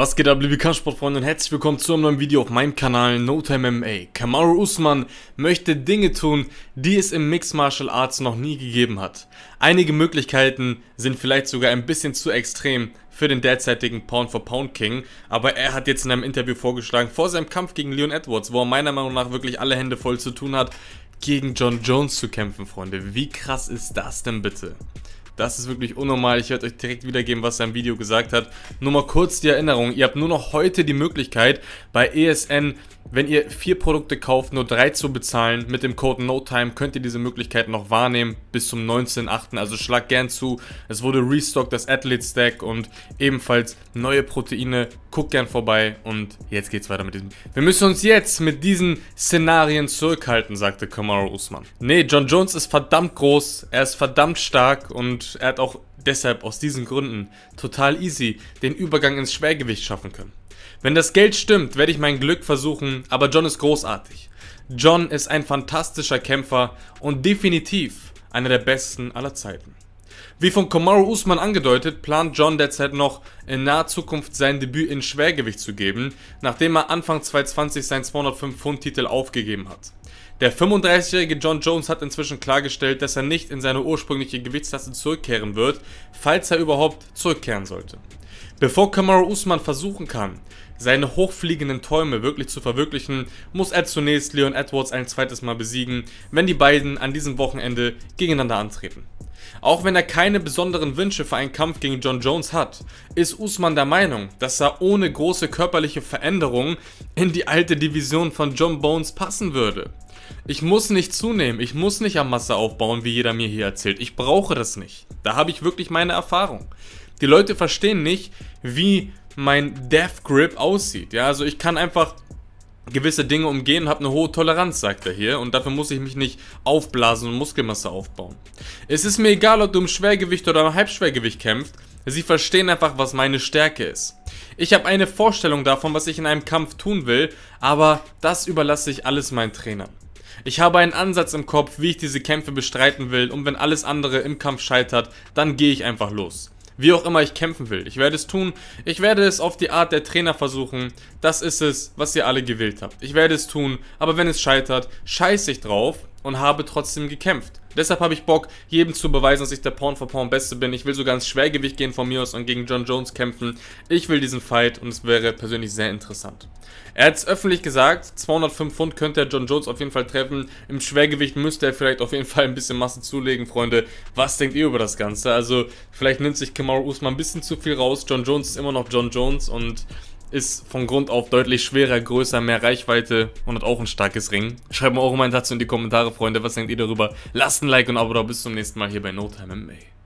Was geht ab, liebe Kampfsportfreunde und herzlich willkommen zu einem neuen Video auf meinem Kanal No Time MMA. Kamaru Usman möchte Dinge tun, die es im Mixed Martial Arts noch nie gegeben hat. Einige Möglichkeiten sind vielleicht sogar ein bisschen zu extrem für den derzeitigen Pound-for-Pound-King, aber er hat jetzt in einem Interview vorgeschlagen, vor seinem Kampf gegen Leon Edwards, wo er meiner Meinung nach wirklich alle Hände voll zu tun hat, gegen John Jones zu kämpfen, Freunde. Wie krass ist das denn bitte? Das ist wirklich unnormal. Ich werde euch direkt wiedergeben, was er im Video gesagt hat. Nur mal kurz die Erinnerung. Ihr habt nur noch heute die Möglichkeit, bei ESN, wenn ihr vier Produkte kauft, nur drei zu bezahlen. Mit dem Code NOTIME könnt ihr diese Möglichkeit noch wahrnehmen bis zum 19.8. Also schlag gern zu. Es wurde restockt, das Athlete Stack und ebenfalls neue Proteine guckt gern vorbei und jetzt geht's weiter mit diesem. Wir müssen uns jetzt mit diesen Szenarien zurückhalten, sagte Kamaru Usman. Nee, John Jones ist verdammt groß, er ist verdammt stark und er hat auch deshalb aus diesen Gründen total easy den Übergang ins Schwergewicht schaffen können. Wenn das Geld stimmt, werde ich mein Glück versuchen, aber John ist großartig. John ist ein fantastischer Kämpfer und definitiv einer der besten aller Zeiten. Wie von Kamaru Usman angedeutet, plant John derzeit noch in naher Zukunft sein Debüt in Schwergewicht zu geben, nachdem er Anfang 2020 seinen 205-Pfund-Titel aufgegeben hat. Der 35-jährige John Jones hat inzwischen klargestellt, dass er nicht in seine ursprüngliche Gewichtsklasse zurückkehren wird, falls er überhaupt zurückkehren sollte. Bevor Kamara Usman versuchen kann, seine hochfliegenden Träume wirklich zu verwirklichen, muss er zunächst Leon Edwards ein zweites Mal besiegen, wenn die beiden an diesem Wochenende gegeneinander antreten. Auch wenn er keine besonderen Wünsche für einen Kampf gegen John Jones hat, ist Usman der Meinung, dass er ohne große körperliche Veränderungen in die alte Division von John Bones passen würde. Ich muss nicht zunehmen, ich muss nicht am Masse aufbauen, wie jeder mir hier erzählt. Ich brauche das nicht. Da habe ich wirklich meine Erfahrung. Die Leute verstehen nicht, wie mein Death Grip aussieht. Ja, also ich kann einfach gewisse Dinge umgehen und habe eine hohe Toleranz, sagt er hier. Und dafür muss ich mich nicht aufblasen und Muskelmasse aufbauen. Es ist mir egal, ob du im Schwergewicht oder im Halbschwergewicht kämpfst. Sie verstehen einfach, was meine Stärke ist. Ich habe eine Vorstellung davon, was ich in einem Kampf tun will, aber das überlasse ich alles meinen Trainern. Ich habe einen Ansatz im Kopf, wie ich diese Kämpfe bestreiten will und wenn alles andere im Kampf scheitert, dann gehe ich einfach los wie auch immer ich kämpfen will. Ich werde es tun. Ich werde es auf die Art der Trainer versuchen. Das ist es, was ihr alle gewillt habt. Ich werde es tun, aber wenn es scheitert, scheiß ich drauf und habe trotzdem gekämpft. Deshalb habe ich Bock, jedem zu beweisen, dass ich der Porn for Porn Beste bin. Ich will sogar ins Schwergewicht gehen von mir aus und gegen John Jones kämpfen. Ich will diesen Fight und es wäre persönlich sehr interessant. Er hat es öffentlich gesagt, 205 Pfund könnte er John Jones auf jeden Fall treffen. Im Schwergewicht müsste er vielleicht auf jeden Fall ein bisschen Masse zulegen, Freunde. Was denkt ihr über das Ganze? Also, vielleicht nimmt sich Kamaru Usman ein bisschen zu viel raus. John Jones ist immer noch John Jones und ist von Grund auf deutlich schwerer, größer, mehr Reichweite und hat auch ein starkes Ring. Schreibt mal eure Meinung dazu in die Kommentare, Freunde. Was denkt ihr darüber? Lasst ein Like und ein Abo da. Bis zum nächsten Mal hier bei No Time MMA.